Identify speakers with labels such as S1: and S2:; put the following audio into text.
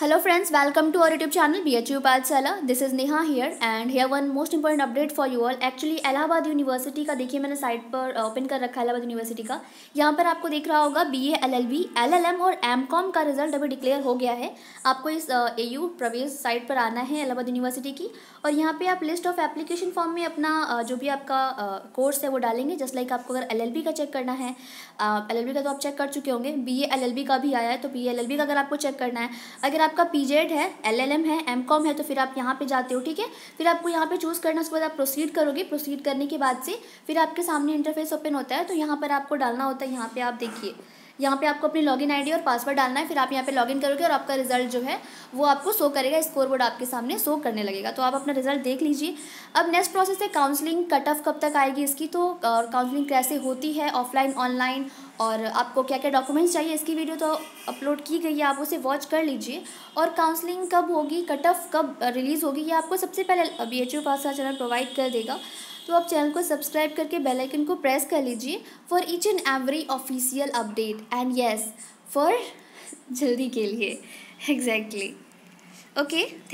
S1: Hello friends welcome to our YouTube channel B H U Palsala. This is Neha here and here one most important update for you all actually Allahabad university का देखिए मैंने site पर open कर रखा है Allahabad university का यहाँ पर आपको देख रहा होगा B A L L B L L M और एम कॉम का रिजल्ट अभी डिक्लेयर हो गया है आपको इस ए यू प्रवेश साइट पर आना है इलाहाबाद यूनिवर्सिटी की और यहाँ पर आप लिस्ट ऑफ एप्लीकेशन फॉर्म में अपना जो भी आपका कोर्स है वो डालेंगे जस्ट लाइक आपको अगर एल एल बी का चेक करना है एल एल बी का तो आप चेक कर चुके होंगे बी एल एल बी का भी आया है तो बी एल एल बी का अगर आपको चेक करना है अगर आपका पी है एल है एम है तो फिर आप यहाँ पे जाते हो ठीक है फिर आपको यहाँ पे चूज़ करना उसके बाद आप प्रोसीड करोगे प्रोसीड करने के बाद से फिर आपके सामने इंटरफेस ओपन होता है तो यहाँ पर आपको डालना होता है यहाँ पर आप देखिए यहाँ पे आपको अपनी लॉगिन आईडी और पासवर्ड डालना है फिर आप यहाँ पे लॉगिन करोगे और आपका रिजल्ट जो है वो आपको शो करेगा स्कोरबोर्ड आपके सामने शो करने लगेगा तो आप अपना रिजल्ट देख लीजिए अब नेक्स्ट प्रोसेस है काउंसलिंग कट ऑफ कब तक आएगी इसकी तो और काउंसलिंग कैसे होती है ऑफलाइन ऑनलाइन और आपको क्या क्या डॉक्यूमेंट्स चाहिए इसकी वीडियो तो अपलोड की गई है आप उसे वॉच कर लीजिए और काउंसलिंग कब होगी कट ऑफ कब रिलीज़ होगी ये आपको सबसे पहले बी एच यू पास का चैनल प्रोवाइड कर देगा तो आप चैनल को सब्सक्राइब करके बेल आइकन को प्रेस कर लीजिए for each and every official update and yes for जल्दी के लिए एग्जैक्टली ओके